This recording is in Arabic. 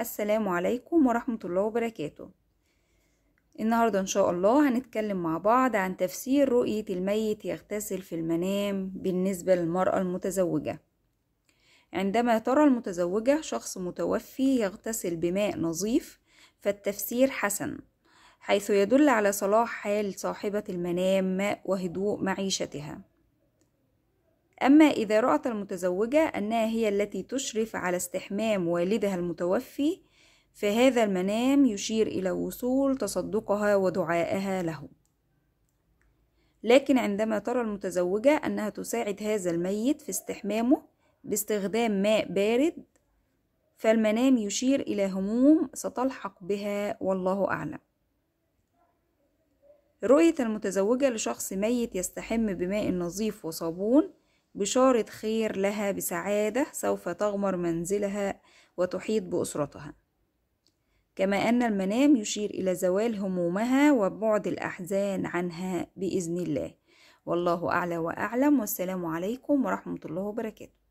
السلام عليكم ورحمة الله وبركاته النهاردة إن شاء الله هنتكلم مع بعض عن تفسير رؤية الميت يغتسل في المنام بالنسبة للمرأة المتزوجة عندما ترى المتزوجة شخص متوفي يغتسل بماء نظيف فالتفسير حسن حيث يدل على صلاح حال صاحبة المنام وهدوء معيشتها أما إذا رأت المتزوجة أنها هي التي تشرف على استحمام والدها المتوفي فهذا المنام يشير إلى وصول تصدقها ودعائها له لكن عندما ترى المتزوجة أنها تساعد هذا الميت في استحمامه باستخدام ماء بارد فالمنام يشير إلى هموم ستلحق بها والله أعلم رؤية المتزوجة لشخص ميت يستحم بماء نظيف وصابون بشارة خير لها بسعادة سوف تغمر منزلها وتحيط بأسرتها كما أن المنام يشير إلى زوال همومها وبعد الأحزان عنها بإذن الله والله أعلى وأعلم والسلام عليكم ورحمة الله وبركاته